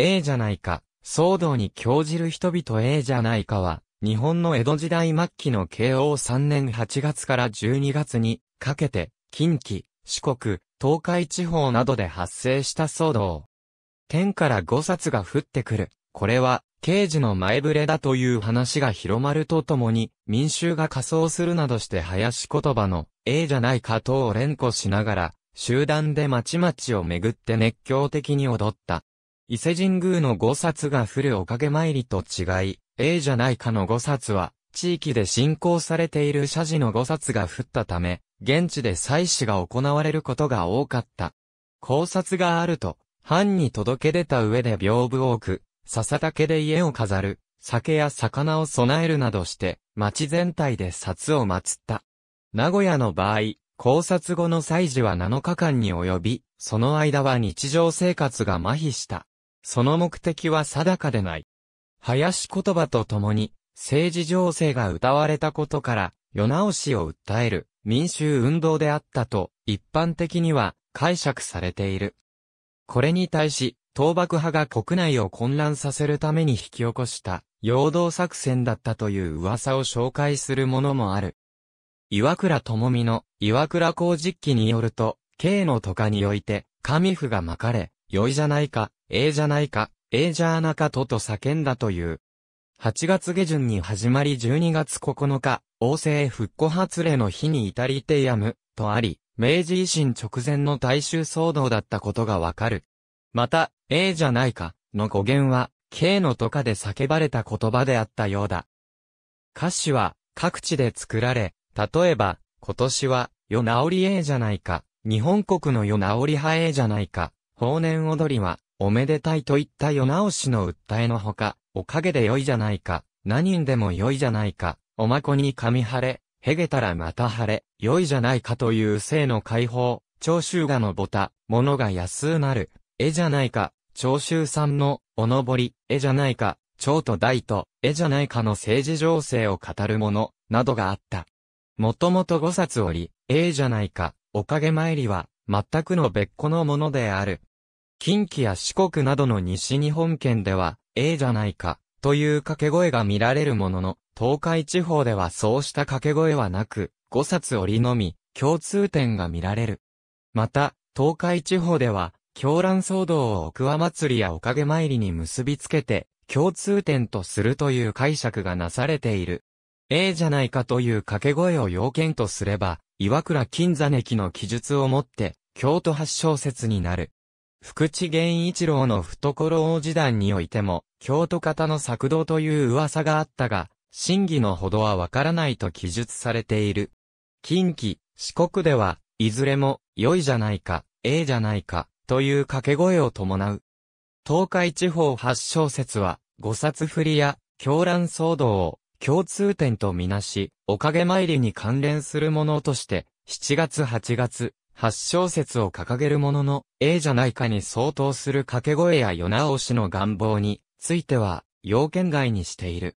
ええじゃないか、騒動に興じる人々ええじゃないかは、日本の江戸時代末期の慶応3年8月から12月にかけて、近畿、四国、東海地方などで発生した騒動。天から五冊が降ってくる。これは、刑事の前触れだという話が広まるとともに、民衆が仮装するなどして林言葉の、ええじゃないかとを連呼しながら、集団でまちまちをめぐって熱狂的に踊った。伊勢神宮の五冊が降るおかげ参りと違い、A じゃないかの五冊は、地域で信仰されている社寺の五冊が降ったため、現地で祭祀が行われることが多かった。考察があると、藩に届け出た上で屏風を置く、笹竹で家を飾る、酒や魚を備えるなどして、町全体で札を祀った。名古屋の場合、考察後の祭事は7日間に及び、その間は日常生活が麻痺した。その目的は定かでない。林言葉とともに、政治情勢が謳われたことから、世直しを訴える民衆運動であったと、一般的には解釈されている。これに対し、倒幕派が国内を混乱させるために引き起こした、陽動作戦だったという噂を紹介するものもある。岩倉智美の岩倉公実記によると、慶のとかにおいて、神父が巻かれ、良いじゃないか、ええじゃないか、ええじゃあなかとと叫んだという。8月下旬に始まり12月9日、王政復古発令の日に至りてやむ、とあり、明治維新直前の大衆騒動だったことがわかる。また、ええじゃないか、の語源は、K のとかで叫ばれた言葉であったようだ。歌詞は、各地で作られ、例えば、今年は、世直りええじゃないか、日本国の世直り派ええじゃないか、法年踊りは、おめでたいといった世直しの訴えのほか、おかげで良いじゃないか、何人でも良いじゃないか、おまこに髪晴れ、へげたらまた晴れ、良いじゃないかという性の解放、長州がのぼた、物が安うなる、絵じゃないか、長州さんの、おのぼり、絵じゃないか、蝶と大と、絵じゃないかの政治情勢を語るもの、などがあった。もともと五冊折り、絵じゃないか、おかげ参りは、全くの別個のものである。近畿や四国などの西日本圏では、ええじゃないか、という掛け声が見られるものの、東海地方ではそうした掛け声はなく、五冊折りのみ、共通点が見られる。また、東海地方では、狂乱騒動を奥和祭りやおかげ参りに結びつけて、共通点とするという解釈がなされている。ええじゃないかという掛け声を要件とすれば、岩倉金座 n の記述をもって、京都発祥説になる。福知源一郎の懐王子団においても、京都方の作動という噂があったが、真偽のほどはわからないと記述されている。近畿、四国では、いずれも、良いじゃないか、ええじゃないか、という掛け声を伴う。東海地方発小説は、五冊振りや、狂乱騒動を、共通点とみなし、おかげ参りに関連するものとして、7月8月、8小節を掲げるものの、A じゃないかに相当する掛け声や世直しの願望については、要件外にしている。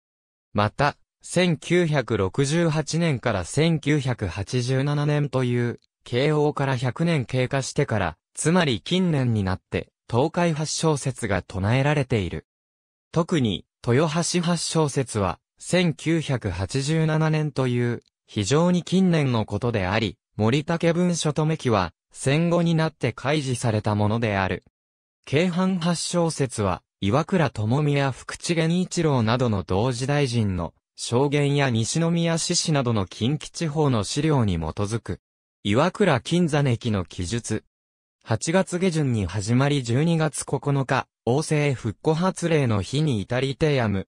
また、1968年から1987年という、慶応から100年経過してから、つまり近年になって、東海8小節が唱えられている。特に、豊橋8小節は、1987年という、非常に近年のことであり、森竹文書留記は、戦後になって開示されたものである。京阪八小説は、岩倉智美や福地源一郎などの同時大臣の証言や西宮志士などの近畿地方の資料に基づく。岩倉金山駅の記述。8月下旬に始まり12月9日、王政復古発令の日に至りてやむ。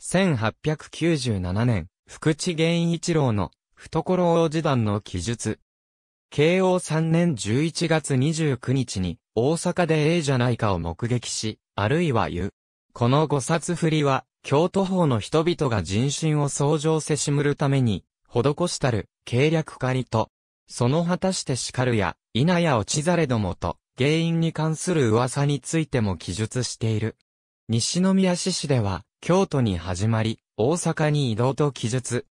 1897年、福地源一郎の懐王示談の記述。慶応3年11月29日に、大阪でええじゃないかを目撃し、あるいは言う。この五冊振りは、京都法の人々が人心を創上せしむるために、施したる、計略狩りと、その果たして叱るや、否や落ちざれどもと、原因に関する噂についても記述している。西宮市市では、京都に始まり、大阪に移動と記述、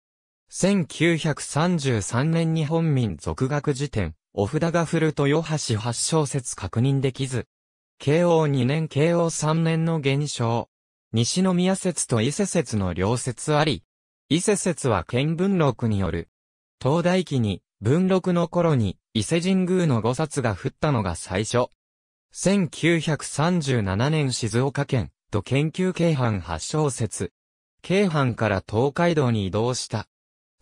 1933年日本民俗学辞典、お札が振ると余橋八小節確認できず。慶応2年慶応3年の現象。西宮説と伊勢説の両説あり。伊勢説は県文録による。東大記に、文録の頃に、伊勢神宮の五冊が降ったのが最初。1937年静岡県、と研究京阪八小説。京阪から東海道に移動した。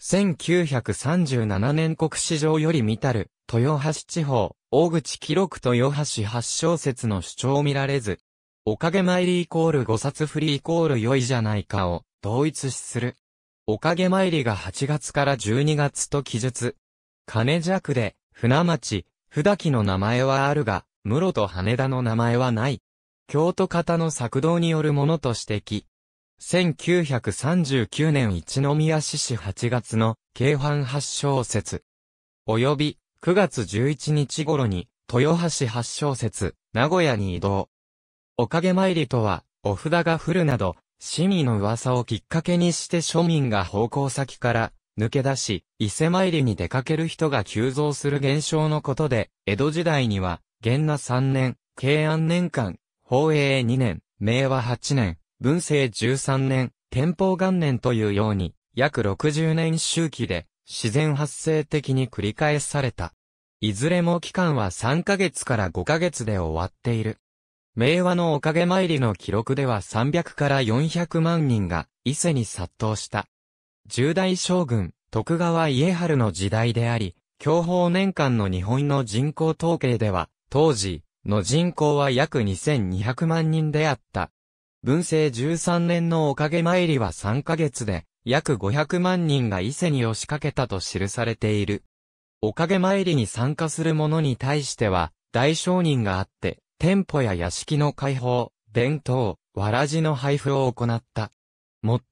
1937年国史上より見たる、豊橋地方、大口記録豊橋発小説の主張を見られず、おかげ参りイコール五冊振りイコール良いじゃないかを同一視する。おかげ参りが8月から12月と記述。金弱で、船町、ふだきの名前はあるが、室と羽田の名前はない。京都方の作動によるものと指摘。1939年一宮市市8月の京阪発小説。及び9月11日頃に豊橋発小説、名古屋に移動。おかげ参りとは、お札が降るなど、市民の噂をきっかけにして庶民が奉公先から抜け出し、伊勢参りに出かける人が急増する現象のことで、江戸時代には、元那3年、慶安年間、宝永2年、明和8年、文政13年、天保元年というように、約60年周期で、自然発生的に繰り返された。いずれも期間は3ヶ月から5ヶ月で終わっている。明和のおかげ参りの記録では300から400万人が伊勢に殺到した。重大将軍、徳川家春の時代であり、享保年間の日本の人口統計では、当時の人口は約2200万人であった。文政13年のおかげ参りは3ヶ月で、約500万人が伊勢に押しかけたと記されている。おかげ参りに参加する者に対しては、大商人があって、店舗や屋敷の開放、弁当、わらじの配布を行った。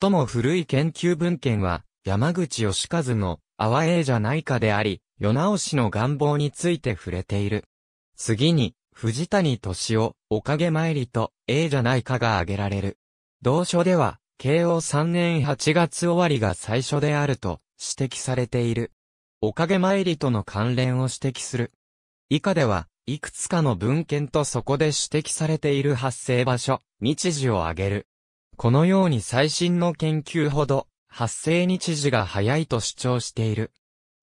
最も古い研究文献は、山口義和の、阿波えじゃないかであり、世直しの願望について触れている。次に、藤谷敏夫、おかげ参りと、ええじゃないかが挙げられる。同書では、慶応3年8月終わりが最初であると指摘されている。おかげ参りとの関連を指摘する。以下では、いくつかの文献とそこで指摘されている発生場所、日時を挙げる。このように最新の研究ほど、発生日時が早いと主張している。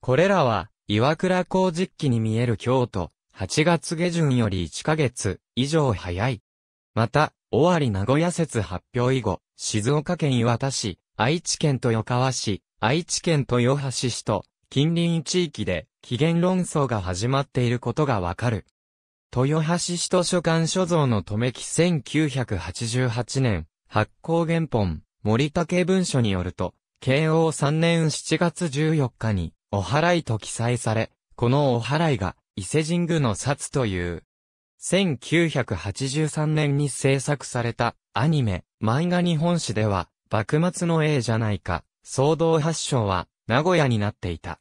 これらは、岩倉工実機に見える京都、8月下旬より1ヶ月以上早い。また、尾張名古屋説発表以後、静岡県岩田市、愛知県豊川市、愛知県豊橋市と、近隣地域で、起源論争が始まっていることがわかる。豊橋市図書館所蔵の留木1988年、発行原本、森竹文書によると、慶応3年7月14日に、お払いと記載され、このお払いが、伊勢神宮の札という、1983年に制作されたアニメ、漫画日本史では、幕末の A じゃないか、騒動発祥は、名古屋になっていた。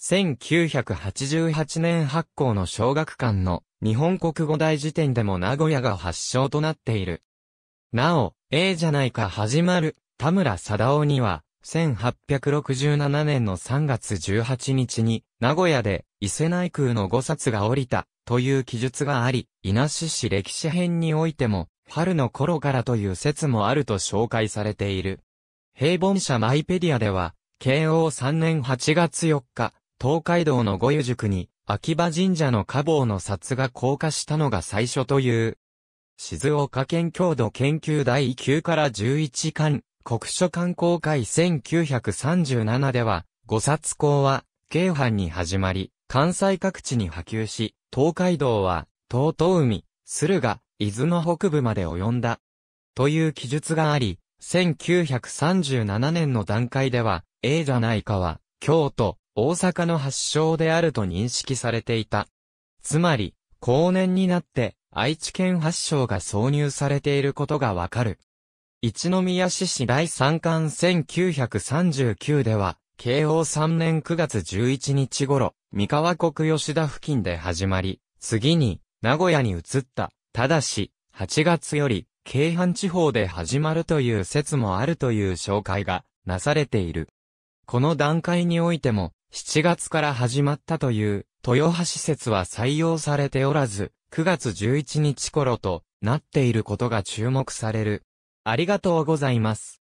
1988年発行の小学館の日本国語大辞典でも名古屋が発祥となっている。なお、A じゃないか始まる田村貞夫には、1867年の3月18日に、名古屋で伊勢内空の五冊が降りた、という記述があり、稲市市歴史編においても、春の頃からという説もあると紹介されている。平凡社マイペディアでは、慶応3年8月4日、東海道の五湯塾に、秋葉神社の花房の札が降下したのが最初という。静岡県郷土研究第9から11巻、国書観光会1937では、五冊校は、京阪に始まり、関西各地に波及し、東海道は、東東海、駿河、伊豆の北部まで及んだ。という記述があり、1937年の段階では、A じゃないかは、京都、大阪の発祥であると認識されていた。つまり、後年になって、愛知県発祥が挿入されていることがわかる。一宮市市第三巻1939では、慶応3年9月11日頃、三河国吉田付近で始まり、次に、名古屋に移った、ただし、8月より、京阪地方で始まるという説もあるという紹介がなされている。この段階においても、7月から始まったという、豊橋説は採用されておらず、9月11日頃となっていることが注目される。ありがとうございます。